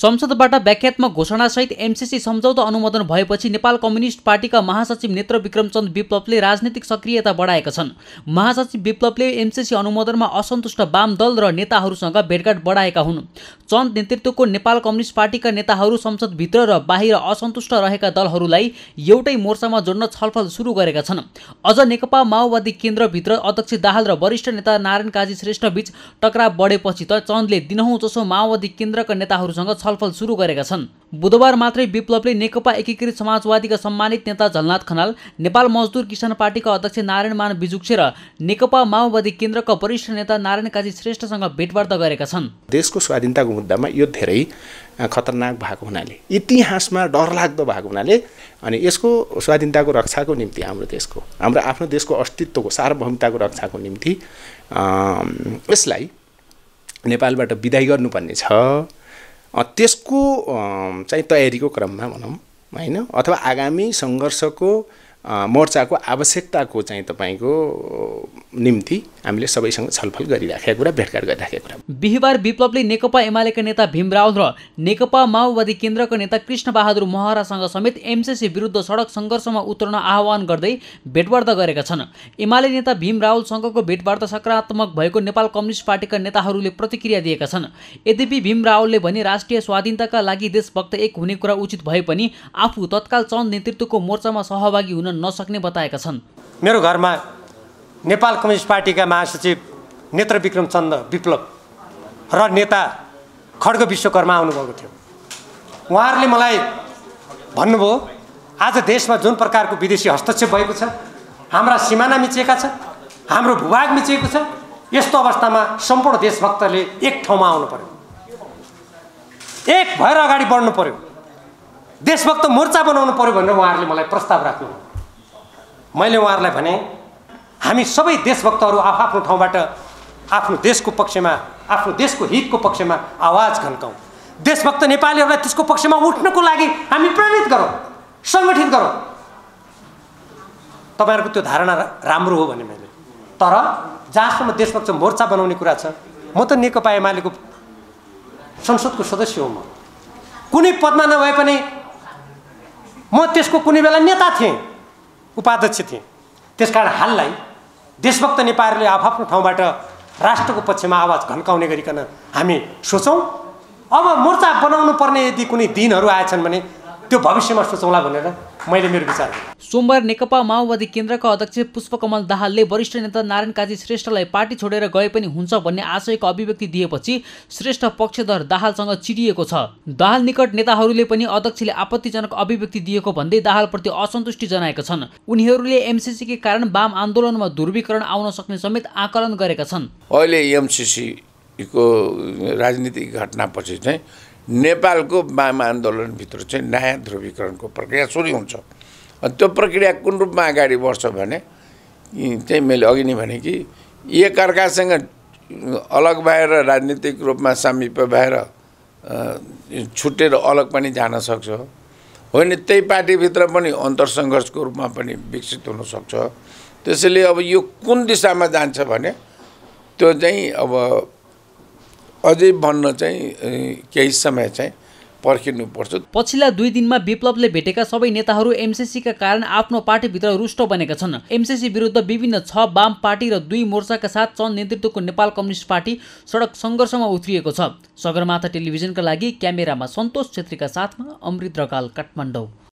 संसदबाट व्याख्यात्मक घोषणासहित एमसिसी सम्झौता अनुमोदन भएपछि नेपाल कम्युनिस्ट पार्टीका महासचिव नेत्र विक्रमचन्द विप्लवले राजनीतिक सक्रियता बढाएका छन् महासचिव विप्लवले एमसिसी अनुमोदनमा असन्तुष्ट वाम दल र नेताहरूसँग भेटघाट बढाएका हुन् चन्द नेतृत्वको नेपाल कम्युनिस्ट पार्टीका नेताहरू संसदभित्र र बाहिर असन्तुष्ट रहेका दलहरूलाई एउटै मोर्चामा जोड्न छलफल सुरु गरेका छन् अझ नेकपा माओवादी केन्द्रभित्र अध्यक्ष दाहाल र वरिष्ठ नेता नारायण काजी श्रेष्ठबीच टकराव बढेपछि त चन्दले दिनहुँ जसो माओवादी केन्द्रका नेताहरूसँग छलफल सुरु गरेका छन् बुधबार मात्रै विप्लवले नेकपा एकीकृत समाजवादीका सम्मानित नेता झलनाथ खनाल नेपाल मजदुर किसान पार्टीका अध्यक्ष नारायण मान बिजुक्षे र नेकपा माओवादी केन्द्रका वरिष्ठ नेता नारायण काजी श्रेष्ठसँग भेटवार्ता गरेका छन् देशको स्वाधीनताको मुद्दामा यो धेरै खतरनाक भएको हुनाले इतिहासमा डरलाग्दो भएको हुनाले अनि यसको स्वाधीनताको रक्षाको निम्ति हाम्रो देशको हाम्रो आफ्नो देशको अस्तित्वको सार्वभौमिकताको रक्षाको निम्ति यसलाई नेपालबाट विदाई गर्नुपर्ने छ त्यसको चाहिँ तयारीको क्रममा भनौँ होइन अथवा आगामी सङ्घर्षको मोर्चाको आवश्यकताको चाहिँ तपाईँको निम्ति हामीले सबैसँग छलफल गरिराखेका कुरा भेटघाट गरिराखेका कुरा बिहिबार विप्लवले नेकपा एमालेका नेता भीम भीमराव र नेकपा माओवादी केन्द्रका नेता कृष्णबहादुर महरासँग समेत एमसिसी विरुद्ध सडक सङ्घर्षमा उत्रन आह्वान गर्दै भेटवार्ता गरेका छन् एमाले नेता भीम रावलसँगको भेटवार्ता सकारात्मक भएको नेपाल कम्युनिस्ट पार्टीका नेताहरूले प्रतिक्रिया दिएका छन् यद्यपि भीम रावलले भने राष्ट्रिय स्वाधीनताका लागि देशभक्त एक हुने कुरा उचित भए पनि आफू तत्काल चन्द नेतृत्वको मोर्चामा सहभागी हुन नसक्ने बताएका छन् मेरो घरमा नेपाल कम्युनिस्ट पार्टीका महासचिव नेत्र विक्रम चन्द विप्लव र नेता खड्ग विश्वकर्मा आउनुभएको थियो उहाँहरूले मलाई भन्नुभयो आज देशमा जुन प्रकारको विदेशी हस्तक्षेप भएको छ हाम्रा सिमाना मिचिएका छन् हाम्रो भूभाग मिचिएको छ यस्तो अवस्थामा सम्पूर्ण देशभक्तले एक ठाउँमा आउनु पर्यो एक भएर अगाडि बढ्नु पर्यो देशभक्त मोर्चा बनाउनु पर्यो भनेर उहाँहरूले मलाई प्रस्ताव राख्नु मैले उहाँहरूलाई भने हामी सबै देशभक्तहरू आफ्नो ठाउँबाट आफ्नो देशको पक्षमा आफ्नो देशको हितको पक्षमा आवाज खन्काउँ देशभक्त नेपालीहरूलाई त्यसको पक्षमा उठ्नको लागि हामी प्रेरित गरौँ सङ्गठित गरौँ तपाईँहरूको त्यो धारणा राम्रो हो भने मैले तर जहाँसम्म देशभक्त मोर्चा बनाउने कुरा छ म त नेकपा एमालेको संसदको सदस्य हो म कुनै पदमा नभए पनि म त्यसको कुनै बेला नेता थिएँ उपाध्यक्ष थिएँ कारण हाललाई देशभक्त नेपालीले आफ्नो ठाउँबाट राष्ट्रको पक्षमा आवाज घन्काउने गरिकन हामी सोचौँ अब मोर्चा बनाउनु पर्ने यदि कुनै दिनहरू आएछन् भने त्यो भविष्यमा सोचौँला भनेर मैले मेरो विचार सोमबार नेकपा माओवादी केन्द्रका अध्यक्ष पुष्पकमल दाहालले वरिष्ठ नेता नारायण काजी श्रेष्ठलाई पार्टी छोडेर गए पनि हुन्छ भन्ने आशयको अभिव्यक्ति दिएपछि श्रेष्ठ पक्षधर दाहालसँग चिडिएको छ दाहाल निकट नेताहरूले पनि अध्यक्षले आपत्तिजनक अभिव्यक्ति दिएको भन्दै दाहालप्रति असन्तुष्टि जनाएका छन् उनीहरूले एमसिसीकै कारण वाम आन्दोलनमा ध्रुवीकरण आउन सक्ने समेत आकलन गरेका छन् अहिले एमसिसीको राजनीतिक घटनापछि चाहिँ नेपालको वाम आन्दोलनभित्र चाहिँ नयाँ ध्रुवीकरणको प्रक्रिया सुरु हुन्छ त्यो प्रक्रिया कुन रूपमा अगाडि बढ्छ भने चाहिँ मैले अघि नै भने कि एक अर्कासँग अलग भएर राजनीतिक रूपमा सामिप्य भएर छुटेर अलग पनि जान सक्छ होइन त्यही पार्टीभित्र पनि अन्तरसङ्घर्षको रूपमा पनि विकसित हुनसक्छ त्यसैले अब यो कुन दिशामा जान्छ भने त्यो चाहिँ अब अझै भन्न चाहिँ केही समय चाहिँ पर्छ पछिल्ला दुई दिनमा विप्लवले भेटेका सबै नेताहरू एमसिसीका कारण आफ्नो पार्टीभित्र रुष्ट बनेका छन् एमसिसी विरुद्ध विभिन्न छ वाम पार्टी र दुई मोर्चाका साथ चन नेतृत्वको नेपाल कम्युनिस्ट पार्टी सडक सङ्घर्षमा उत्रिएको छ सगरमाथा टेलिभिजनका लागि क्यामेरामा सन्तोष छेत्रीका साथमा अमृत रकाल काठमाडौँ